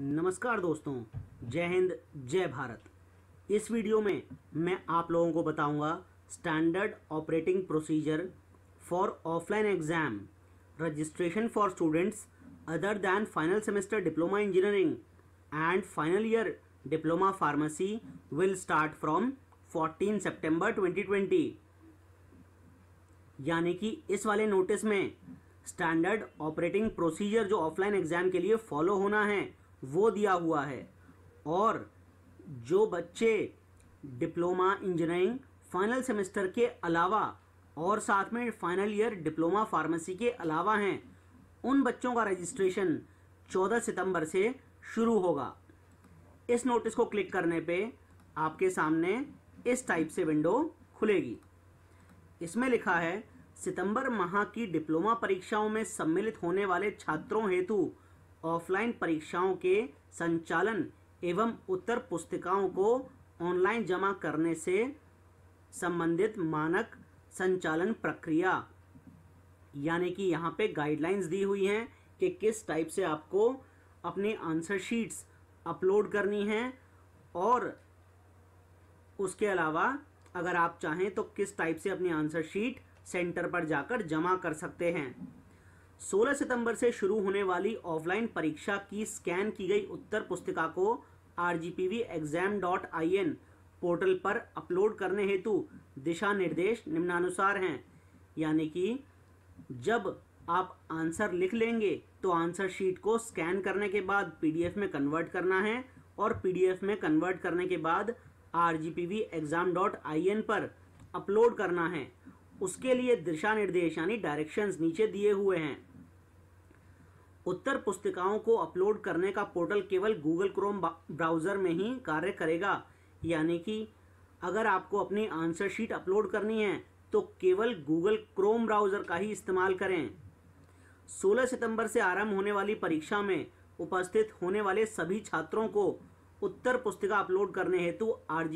नमस्कार दोस्तों जय हिंद जय भारत इस वीडियो में मैं आप लोगों को बताऊंगा standard operating procedure for offline exam registration for students other than final semester diploma engineering and final year diploma pharmacy will start from 14 सितंबर 2020 यानी कि इस वाले नोटिस में स्टैंडर्ड ऑपरेटिंग प्रोसीजर जो ऑफलाइन एग्ज़ाम के लिए फॉलो होना है वो दिया हुआ है और जो बच्चे डिप्लोमा इंजीनियरिंग फाइनल सेमेस्टर के अलावा और साथ में फाइनल ईयर डिप्लोमा फार्मेसी के अलावा हैं उन बच्चों का रजिस्ट्रेशन 14 सितंबर से शुरू होगा इस नोटिस को क्लिक करने पे आपके सामने इस टाइप से विंडो खुलेगी इसमें लिखा है सितंबर माह की डिप्लोमा परीक्षाओं में सम्मिलित होने वाले छात्रों हेतु ऑफलाइन परीक्षाओं के संचालन एवं उत्तर पुस्तिकाओं को ऑनलाइन जमा करने से संबंधित मानक संचालन प्रक्रिया यानी कि यहाँ पे गाइडलाइंस दी हुई हैं कि किस टाइप से आपको अपने आंसर शीट्स अपलोड करनी हैं और उसके अलावा अगर आप चाहें तो किस टाइप से अपनी आंसर शीट सेंटर पर जाकर जमा कर सकते हैं 16 सितंबर से शुरू होने वाली ऑफलाइन परीक्षा की स्कैन की गई उत्तर पुस्तिका को आर एग्जाम पोर्टल पर अपलोड करने हेतु दिशा निर्देश निम्नानुसार हैं यानी कि जब आप आंसर लिख लेंगे तो आंसर शीट को स्कैन करने के बाद पीडीएफ में कन्वर्ट करना है और पीडीएफ में कन्वर्ट करने के बाद आर एग्जाम पर अपलोड करना है उसके लिए दिशा निर्देश यानी डायरेक्शंस नीचे दिए हुए हैं उत्तर पुस्तिकाओं को अपलोड करने का पोर्टल केवल गूगल क्रोम ब्राउज़र में ही कार्य करेगा यानी कि अगर आपको अपनी आंसर शीट अपलोड करनी है तो केवल गूगल क्रोम ब्राउज़र का ही इस्तेमाल करें 16 सितंबर से आरंभ होने वाली परीक्षा में उपस्थित होने वाले सभी छात्रों को उत्तर पुस्तिका अपलोड करने हेतु आर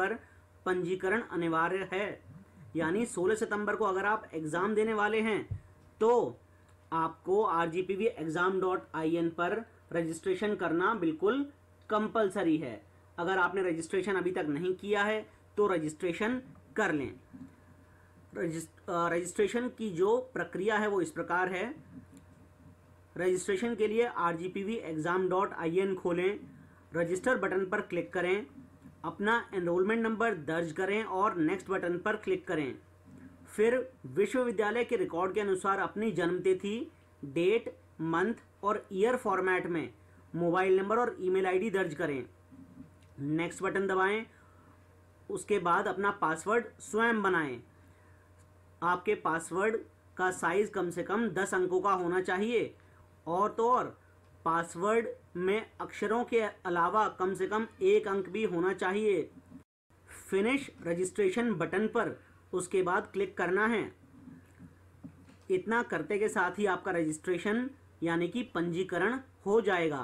पर पंजीकरण अनिवार्य है यानी 16 सितंबर को अगर आप एग्ज़ाम देने वाले हैं तो आपको R G P V exam dot I N पर रजिस्ट्रेशन करना बिल्कुल कंपलसरी है अगर आपने रजिस्ट्रेशन अभी तक नहीं किया है तो रजिस्ट्रेशन कर लें रजिस्ट्रेशन की जो प्रक्रिया है वो इस प्रकार है रजिस्ट्रेशन के लिए R G P V exam dot I N खोलें रजिस्टर बटन पर क्लिक करें अपना एनरोलमेंट नंबर दर्ज करें और नेक्स्ट बटन पर क्लिक करें फिर विश्वविद्यालय के रिकॉर्ड के अनुसार अपनी जन्मतिथि डेट मंथ और ईयर फॉर्मेट में मोबाइल नंबर और ईमेल आईडी दर्ज करें नेक्स्ट बटन दबाएं उसके बाद अपना पासवर्ड स्वयं बनाएं आपके पासवर्ड का साइज़ कम से कम दस अंकों का होना चाहिए और तो और पासवर्ड में अक्षरों के अलावा कम से कम एक अंक भी होना चाहिए फिनिश रजिस्ट्रेशन बटन पर उसके बाद क्लिक करना है इतना करते के साथ ही आपका रजिस्ट्रेशन यानी कि पंजीकरण हो जाएगा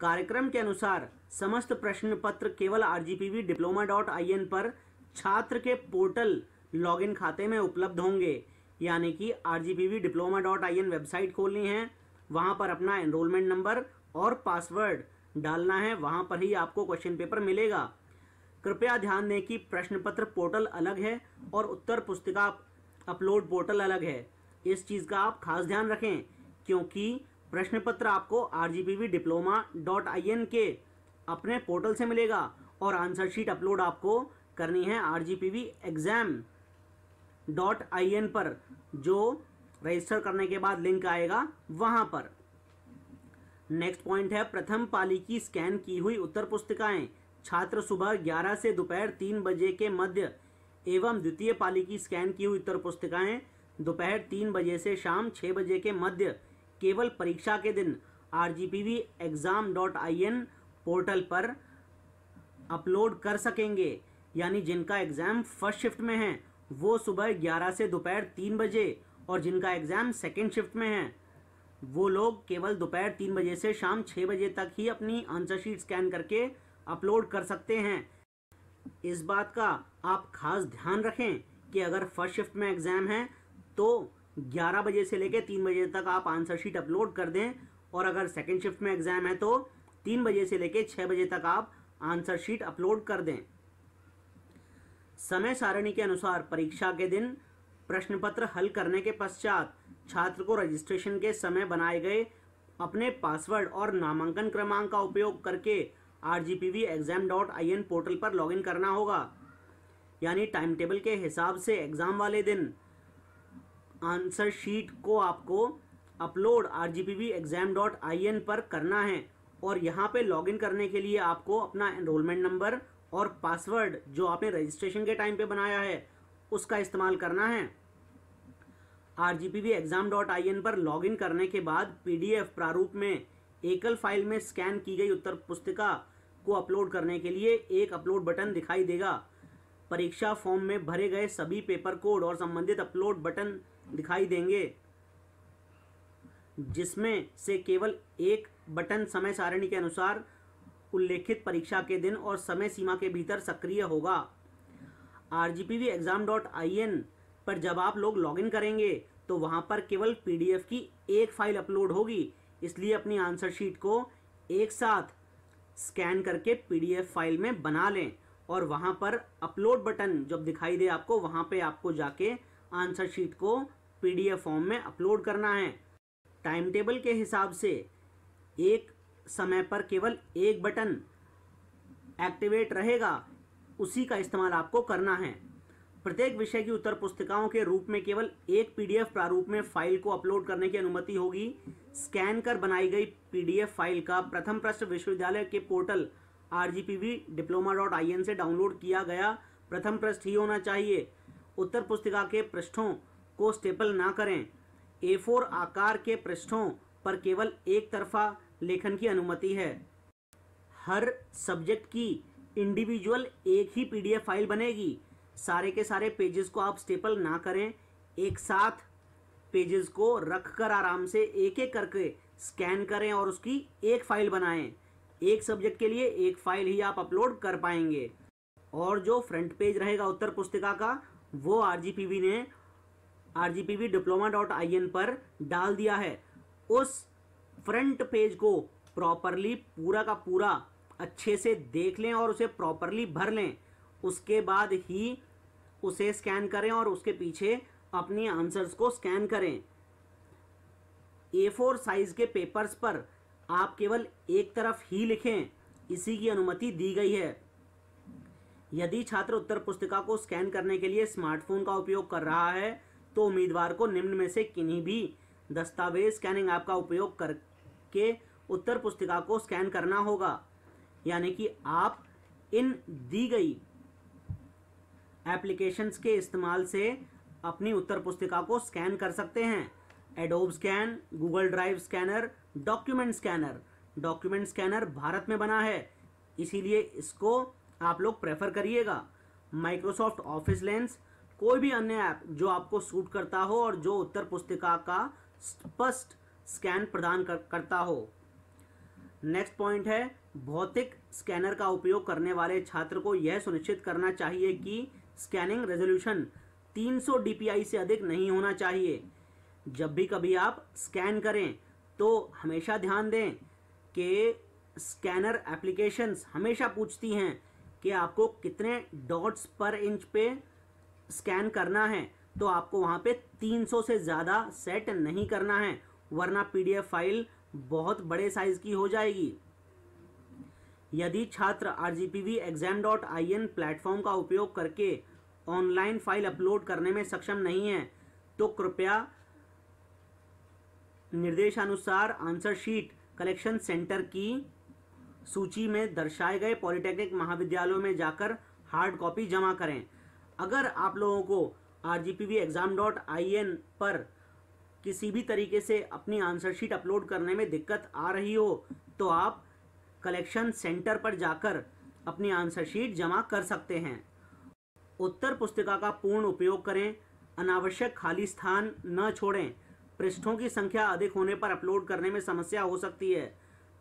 कार्यक्रम के अनुसार समस्त प्रश्न पत्र केवल R diploma dot I N पर छात्र के पोर्टल लॉगिन खाते में उपलब्ध होंगे यानी कि R diploma dot I N website खोलनी है वहाँ पर अपना एनरोलमेंट नंबर और पासवर्ड डालना है वहाँ पर ही आपको क्वेश्चन पेपर मिलेगा कृपया ध्यान दें कि प्रश्न पत्र पोर्टल अलग है और उत्तर पुस्तिका अपलोड पोर्टल अलग है इस चीज़ का आप खास ध्यान रखें क्योंकि प्रश्न पत्र आपको R diploma dot I N के अपने पोर्टल से मिलेगा और आंसर शीट अपलोड आपको करनी है R exam dot I N पर जो रजिस्टर करने के बाद लिंक आएगा वहाँ पर नेक्स्ट पॉइंट है प्रथम पाली की स्कैन की हुई उत्तर पुस्तिकाएं छात्र सुबह 11 से दोपहर तीन बजे के मध्य एवं द्वितीय पाली की स्कैन की हुई उत्तर पुस्तिकाएं दोपहर तीन बजे से शाम छः बजे के मध्य केवल परीक्षा के दिन R G P V exam dot I N portal पर अपलोड कर सकेंगे यानी जिनका एग्ज़ाम फर्स्ट शिफ्ट में है वो सुबह 11 से दोपहर तीन बजे और जिनका एग्ज़ाम सेकेंड शिफ्ट में है वो लोग केवल दोपहर तीन बजे से शाम छः बजे तक ही अपनी आंसर शीट स्कैन करके अपलोड कर सकते हैं इस बात का आप खास ध्यान रखें कि अगर फर्स्ट शिफ्ट में एग्ज़ाम है तो 11 बजे से लेकर 3 बजे तक आप आंसर शीट अपलोड कर दें और अगर सेकेंड शिफ्ट में एग्ज़ाम है तो 3 बजे से लेकर 6 बजे तक आप आंसर शीट अपलोड कर दें समय सारणी के अनुसार परीक्षा के दिन प्रश्न पत्र हल करने के पश्चात छात्र को रजिस्ट्रेशन के समय बनाए गए अपने पासवर्ड और नामांकन क्रमांक का उपयोग करके R G P V exam dot I N portal पर लॉगिन करना होगा यानी टाइम टेबल के हिसाब से एग्ज़ाम वाले दिन आंसर शीट को आपको upload R G P V exam dot I N पर करना है और यहाँ पे लॉगिन करने के लिए आपको अपना एनरोलमेंट नंबर और पासवर्ड जो आपने रजिस्ट्रेशन के टाइम पे बनाया है उसका इस्तेमाल करना है R G P V exam dot I N पर लॉगिन करने के बाद पी डी एफ प्रारूप में एकल फाइल में स्कैन की गई उत्तर पुस्तिका को अपलोड करने के लिए एक अपलोड बटन दिखाई देगा परीक्षा फॉर्म में भरे गए सभी पेपर कोड और संबंधित अपलोड बटन दिखाई देंगे जिसमें से केवल एक बटन समय सारणी के अनुसार उल्लेखित परीक्षा के दिन और समय सीमा के भीतर सक्रिय होगा R V exam dot I N पर जब आप लोग लॉगिन करेंगे तो वहां पर केवल पीडीएफ की एक फ़ाइल अपलोड होगी इसलिए अपनी आंसर शीट को एक साथ स्कैन करके पीडीएफ फाइल में बना लें और वहाँ पर अपलोड बटन जब दिखाई दे आपको वहाँ पे आपको जाके आंसर शीट को पीडीएफ फॉर्म में अपलोड करना है टाइम टेबल के हिसाब से एक समय पर केवल एक बटन एक्टिवेट रहेगा उसी का इस्तेमाल आपको करना है प्रत्येक विषय की उत्तर पुस्तिकाओं के रूप में केवल एक पीडीएफ प्रारूप में फाइल को अपलोड करने की अनुमति होगी स्कैन कर बनाई गई पीडीएफ फाइल का प्रथम पृष्ठ विश्वविद्यालय के portal R diploma dot I से डाउनलोड किया गया प्रथम पृष्ठ ही होना चाहिए उत्तर पुस्तिका के पृष्ठों को स्टेपल ना करें ए फोर आकार के पृष्ठों पर केवल एक तरफा लेखन की अनुमति है हर सब्जेक्ट की इंडिविजुअल एक ही पीडीएफ फाइल बनेगी सारे के सारे पेजेस को आप स्टेपल ना करें एक साथ पेजेस को रख कर आराम से एक एक करके स्कैन करें और उसकी एक फाइल बनाएं एक सब्जेक्ट के लिए एक फाइल ही आप अपलोड कर पाएंगे और जो फ्रंट पेज रहेगा उत्तर पुस्तिका का वो आर ने R diploma dot I N पर डाल दिया है उस फ्रंट पेज को प्रॉपरली पूरा का पूरा अच्छे से देख लें और उसे प्रॉपरली भर लें उसके बाद ही उसे स्कैन करें और उसके पीछे अपने आंसर्स को स्कैन करें ए फोर साइज के पेपर्स पर आप केवल एक तरफ ही लिखें इसी की अनुमति दी गई है यदि छात्र उत्तर पुस्तिका को स्कैन करने के लिए स्मार्टफोन का उपयोग कर रहा है तो उम्मीदवार को निम्न में से किन्हीं भी दस्तावेज स्कैनिंग ऐप का उपयोग करके उत्तर पुस्तिका को स्कैन करना होगा यानी कि आप इन दी गई एप्लीकेशंस के इस्तेमाल से अपनी उत्तर पुस्तिका को स्कैन कर सकते हैं Adobe Scan Google Drive scanner document scanner document scanner Bharat में बना है इसीलिए इसको आप लोग प्रेफर करिएगा माइक्रोसॉफ्ट ऑफिस लेंस कोई भी अन्य ऐप जो आपको सूट करता हो और जो उत्तर पुस्तिका का स्पष्ट स्कैन प्रदान कर, करता हो नेक्स्ट पॉइंट है भौतिक स्कैनर का उपयोग करने वाले छात्र को यह सुनिश्चित करना चाहिए कि स्कैनिंग रेजोल्यूशन 300 dpi से अधिक नहीं होना चाहिए जब भी कभी आप स्कैन करें तो हमेशा ध्यान दें कि स्कैनर एप्लीकेशंस हमेशा पूछती हैं कि आपको कितने डॉट्स पर इंच पे स्कैन करना है तो आपको वहाँ पे 300 से ज़्यादा सेट नहीं करना है वरना पीडीएफ फाइल बहुत बड़े साइज़ की हो जाएगी यदि छात्र R G P V exam dot I N platform का उपयोग करके ऑनलाइन फाइल अपलोड करने में सक्षम नहीं है तो कृपया निर्देशानुसार आंसर शीट कलेक्शन सेंटर की सूची में दर्शाए गए पॉलिटेक्निक महाविद्यालयों में जाकर हार्ड कॉपी जमा करें अगर आप लोगों को R G P V exam dot I N पर किसी भी तरीके से अपनी आंसर शीट अपलोड करने में दिक्कत आ रही हो तो आप कलेक्शन सेंटर पर जाकर अपनी आंसर शीट जमा कर सकते हैं उत्तर पुस्तिका का पूर्ण उपयोग करें अनावश्यक खाली स्थान न छोड़ें पृष्ठों की संख्या अधिक होने पर अपलोड करने में समस्या हो सकती है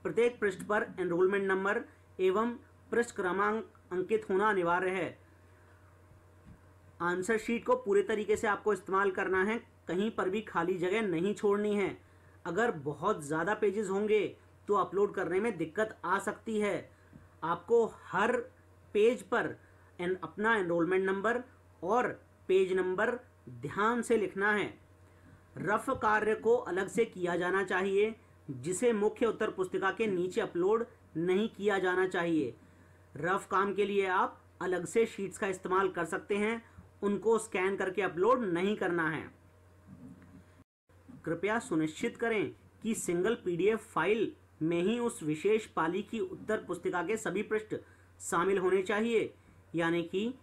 प्रत्येक पृष्ठ पर एनरोलमेंट नंबर एवं पृष्ठ क्रमांक अंकित होना अनिवार्य है आंसर शीट को पूरे तरीके से आपको इस्तेमाल करना है कहीं पर भी खाली जगह नहीं छोड़नी है अगर बहुत ज़्यादा पेजेस होंगे तो अपलोड करने में दिक्कत आ सकती है आपको हर पेज पर एन अपना एनरोलमेंट नंबर और पेज नंबर ध्यान से लिखना है रफ कार्य को अलग से किया जाना चाहिए जिसे मुख्य उत्तर पुस्तिका के नीचे अपलोड नहीं किया जाना चाहिए रफ काम के लिए आप अलग से शीट्स का इस्तेमाल कर सकते हैं उनको स्कैन करके अपलोड नहीं करना है कृपया सुनिश्चित करें कि सिंगल पीडीएफ फाइल में ही उस विशेष पाली की उत्तर पुस्तिका के सभी पृष्ठ शामिल होने चाहिए यानी कि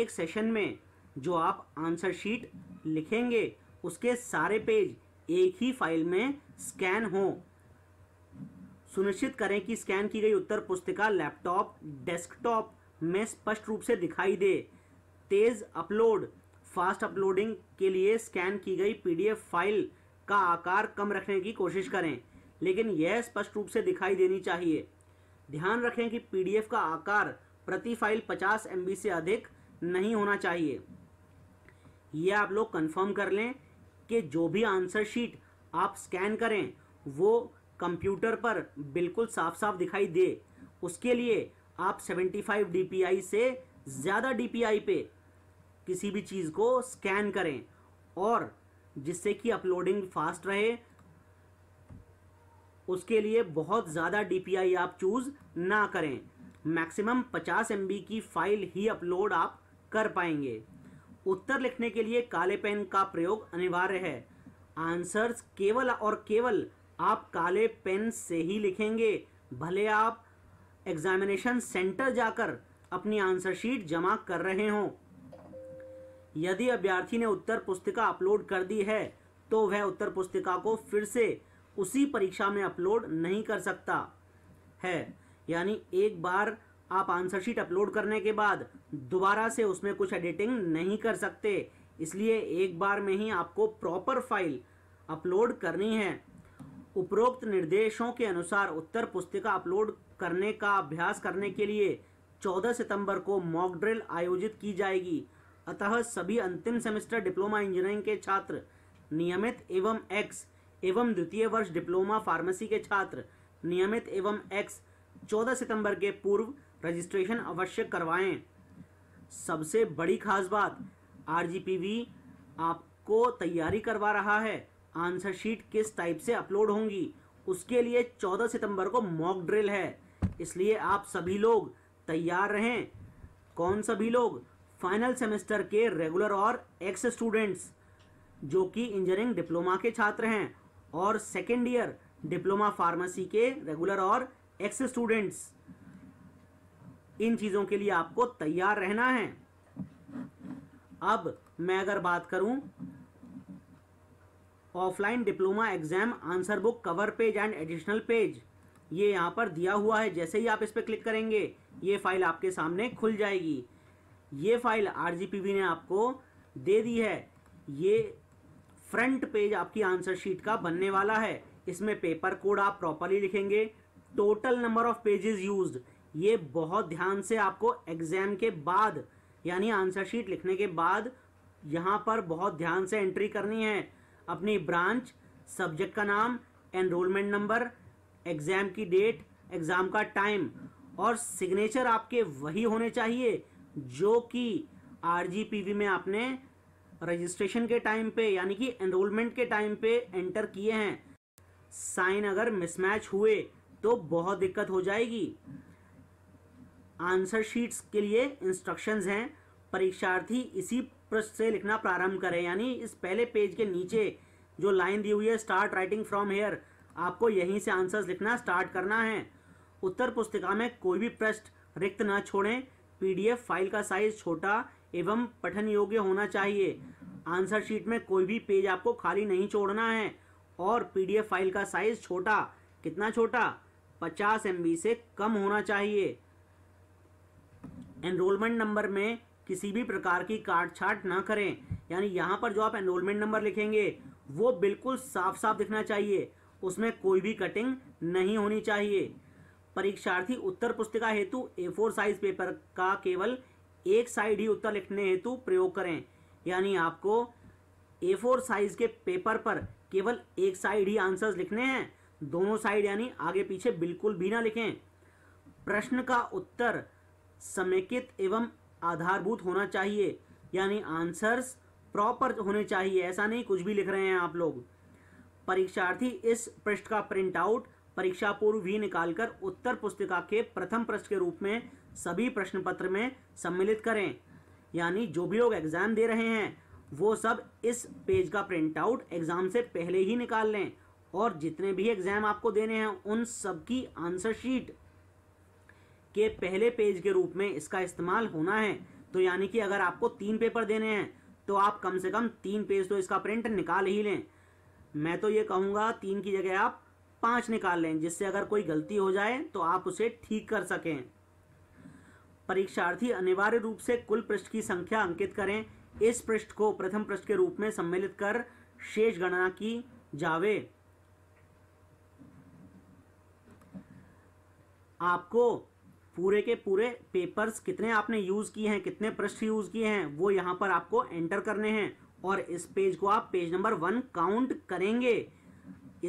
एक सेशन में जो आप आंसर शीट लिखेंगे उसके सारे पेज एक ही फाइल में स्कैन हो सुनिश्चित करें कि स्कैन की गई उत्तर पुस्तिका लैपटॉप डेस्कटॉप में स्पष्ट रूप से दिखाई दे तेज अपलोड फास्ट अपलोडिंग के लिए स्कैन की गई पीडीएफ फाइल का आकार कम रखने की कोशिश करें लेकिन यह स्पष्ट रूप से दिखाई देनी चाहिए ध्यान रखें कि पीडीएफ का आकार प्रति फाइल 50 एम से अधिक नहीं होना चाहिए यह आप लोग कंफर्म कर लें कि जो भी आंसर शीट आप स्कैन करें वो कंप्यूटर पर बिल्कुल साफ साफ दिखाई दे उसके लिए आप 75 डीपीआई से ज़्यादा डीपीआई पे किसी भी चीज़ को स्कैन करें और जिससे कि अपलोडिंग फास्ट रहे उसके लिए बहुत ज़्यादा डी आप चूज़ ना करें मैक्सिमम 50 एम की फाइल ही अपलोड आप कर पाएंगे उत्तर लिखने के लिए काले पेन का प्रयोग अनिवार्य है आंसर्स केवल और केवल आप काले पेन से ही लिखेंगे भले आप एग्जामिनेशन सेंटर जाकर अपनी आंसर शीट जमा कर रहे हों यदि अभ्यर्थी ने उत्तर पुस्तिका अपलोड कर दी है तो वह उत्तर पुस्तिका को फिर से उसी परीक्षा में अपलोड नहीं कर सकता है यानी एक बार आप आंसर शीट अपलोड करने के बाद दोबारा से उसमें कुछ एडिटिंग नहीं कर सकते इसलिए एक बार में ही आपको प्रॉपर फाइल अपलोड करनी है उपरोक्त निर्देशों के अनुसार उत्तर पुस्तिका अपलोड करने का अभ्यास करने के लिए 14 सितंबर को मॉक ड्रिल आयोजित की जाएगी अतः सभी अंतिम सेमेस्टर डिप्लोमा इंजीनियरिंग के छात्र नियमित एवं एक्स एवं द्वितीय वर्ष डिप्लोमा फार्मेसी के छात्र नियमित एवं एक्स 14 सितंबर के पूर्व रजिस्ट्रेशन अवश्य करवाएं सबसे बड़ी खास बात आर आपको तैयारी करवा रहा है आंसर शीट किस टाइप से अपलोड होंगी उसके लिए 14 सितंबर को मॉक ड्रिल है इसलिए आप सभी लोग तैयार रहें कौन सभी लोग फाइनल सेमेस्टर के रेगुलर और एक्स स्टूडेंट्स जो कि इंजीनियरिंग डिप्लोमा के छात्र हैं और सेकेंड ईयर डिप्लोमा फार्मेसी के रेगुलर और एक्स स्टूडेंट्स इन चीज़ों के लिए आपको तैयार रहना है अब मैं अगर बात करूं offline diploma exam answer book cover page and additional page ये यहां पर दिया हुआ है जैसे ही आप इस पर क्लिक करेंगे ये फाइल आपके सामने खुल जाएगी ये फाइल आरजीपीबी ने आपको दे दी है ये फ्रंट पेज आपकी आंसर शीट का बनने वाला है इसमें पेपर कोड आप प्रॉपरली लिखेंगे total number of pages used ये बहुत ध्यान से आपको एग्जाम के बाद यानी आंसर शीट लिखने के बाद यहाँ पर बहुत ध्यान से एंट्री करनी है अपनी ब्रांच सब्जेक्ट का नाम एनरोलमेंट नंबर एग्जाम की डेट एग्जाम का टाइम और सिग्नेचर आपके वही होने चाहिए जो कि आर में आपने रजिस्ट्रेशन के टाइम पे यानी कि एनरोलमेंट के टाइम पे एंटर किए हैं साइन अगर मिसमैच हुए तो बहुत दिक्कत हो जाएगी आंसर शीट्स के लिए इंस्ट्रक्शंस हैं परीक्षार्थी इसी प्रश्न से लिखना प्रारंभ करें यानी इस पहले पेज के नीचे जो लाइन दी हुई है स्टार्ट राइटिंग फ्रॉम हेयर आपको यहीं से आंसर्स लिखना स्टार्ट करना है उत्तर पुस्तिका में कोई भी प्रश्न रिक्त ना छोड़ें पीडीएफ फाइल का साइज छोटा एवं पठन योग्य होना चाहिए आंसर शीट में कोई भी पेज आपको खाली नहीं छोड़ना है और पीडीएफ फाइल का साइज छोटा कितना छोटा 50 एम से कम होना चाहिए एनरोलमेंट नंबर में किसी भी प्रकार की काट छाट ना करें यानी यहाँ पर जो आप एनरोलमेंट नंबर लिखेंगे वो बिल्कुल साफ साफ दिखना चाहिए उसमें कोई भी कटिंग नहीं होनी चाहिए परीक्षार्थी उत्तर पुस्तिका हेतु ए फोर साइज पेपर का केवल एक साइड ही उत्तर लिखने हेतु प्रयोग करें यानी आपको ए फोर साइज के पेपर पर केवल एक साइड ही आंसर्स लिखने हैं दोनों साइड यानी आगे पीछे बिल्कुल भी ना लिखें प्रश्न का उत्तर समेकित एवं आधारभूत होना चाहिए यानी आंसर्स प्रॉपर होने चाहिए ऐसा नहीं कुछ भी लिख रहे हैं आप लोग परीक्षार्थी इस पृष्ठ का प्रिंट आउट परीक्षा पूर्व भी निकालकर उत्तर पुस्तिका के प्रथम पृष्ठ के रूप में सभी प्रश्न पत्र में सम्मिलित करें यानी जो भी लोग एग्ज़ाम दे रहे हैं वो सब इस पेज का प्रिंट आउट एग्ज़ाम से पहले ही निकाल लें और जितने भी एग्ज़ाम आपको देने हैं उन सब की आंसर शीट के पहले पेज के रूप में इसका इस्तेमाल होना है तो यानी कि अगर आपको तीन पेपर देने हैं तो आप कम से कम तीन पेज तो इसका प्रिंट निकाल ही लें मैं तो ये कहूँगा तीन की जगह आप पाँच निकाल लें जिससे अगर कोई गलती हो जाए तो आप उसे ठीक कर सकें परीक्षार्थी अनिवार्य रूप से कुल पृष्ठ की संख्या अंकित करें इस पृष्ठ को प्रथम पृष्ठ के रूप में सम्मिलित कर शेष गणना की जावे आपको पूरे के पूरे पेपर्स कितने आपने यूज़ किए हैं कितने पृष्ठ यूज़ किए हैं वो यहां पर आपको एंटर करने हैं और इस पेज को आप पेज नंबर वन काउंट करेंगे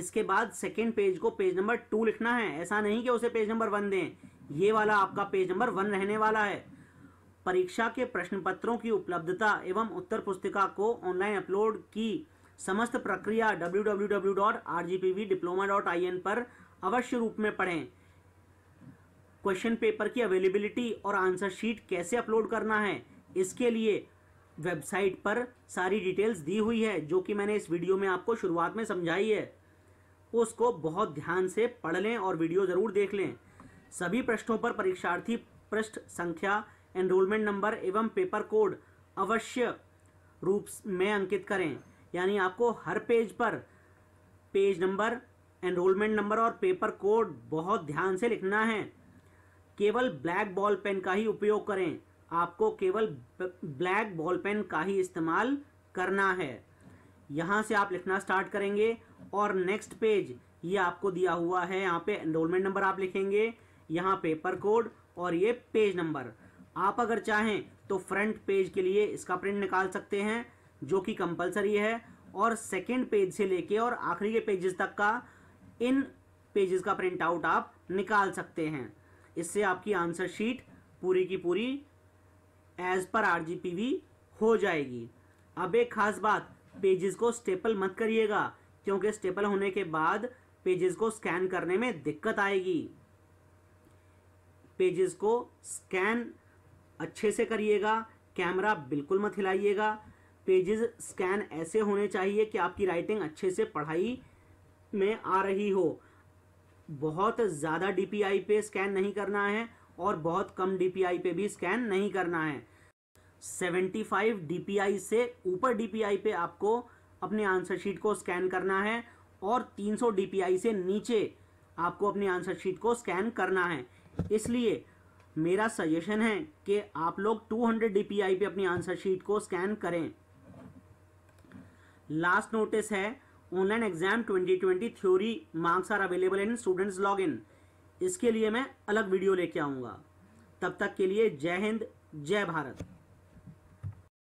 इसके बाद सेकेंड पेज को पेज नंबर टू लिखना है ऐसा नहीं कि उसे पेज नंबर वन दें ये वाला आपका पेज नंबर वन रहने वाला है परीक्षा के प्रश्न पत्रों की उपलब्धता एवं उत्तर पुस्तिका को ऑनलाइन अपलोड की समस्त प्रक्रिया डब्ल्यू पर अवश्य रूप में पढ़ें क्वेश्चन पेपर की अवेलेबिलिटी और आंसर शीट कैसे अपलोड करना है इसके लिए वेबसाइट पर सारी डिटेल्स दी हुई है जो कि मैंने इस वीडियो में आपको शुरुआत में समझाई है उसको बहुत ध्यान से पढ़ लें और वीडियो ज़रूर देख लें सभी पृष्ठों पर परीक्षार्थी पृष्ठ संख्या एनरोलमेंट नंबर एवं पेपर कोड अवश्य रूप में अंकित करें यानी आपको हर पेज पर पेज नंबर एनरोलमेंट नंबर और पेपर कोड बहुत ध्यान से लिखना है केवल ब्लैक बॉल पेन का ही उपयोग करें आपको केवल ब्लैक बॉल पेन का ही इस्तेमाल करना है यहाँ से आप लिखना स्टार्ट करेंगे और नेक्स्ट पेज ये आपको दिया हुआ है यहाँ पे एनरोलमेंट नंबर आप लिखेंगे यहाँ पेपर कोड और ये पेज नंबर आप अगर चाहें तो फ्रंट पेज के लिए इसका प्रिंट निकाल सकते हैं जो कि कंपलसरी है और सेकेंड पेज से लेके और आखिरी के पेजेस तक का इन पेजेस का प्रिंट आउट आप निकाल सकते हैं इससे आपकी आंसर शीट पूरी की पूरी एज पर आर हो जाएगी अब एक खास बात पेजेस को स्टेपल मत करिएगा क्योंकि स्टेपल होने के बाद पेजेस को स्कैन करने में दिक्कत आएगी पेजेस को स्कैन अच्छे से करिएगा कैमरा बिल्कुल मत हिलाइएगा पेजेस स्कैन ऐसे होने चाहिए कि आपकी राइटिंग अच्छे से पढ़ाई में आ रही हो बहुत ज़्यादा डी पे स्कैन नहीं करना है और बहुत कम डी पे भी स्कैन नहीं करना है 75 फाइव से ऊपर डी पे आपको अपने आंसर शीट को स्कैन करना है और 300 सौ से नीचे आपको अपनी आंसर शीट को स्कैन करना है इसलिए मेरा सजेशन है कि आप लोग 200 डीपीआई पे अपनी आंसर शीट को स्कैन करें लास्ट नोटिस है online exam 2020 theory marks are available in students log in इसके लिए मैं अलग वीडियो लेके आऊँगा तब तक के लिए जय हिंद जय भारत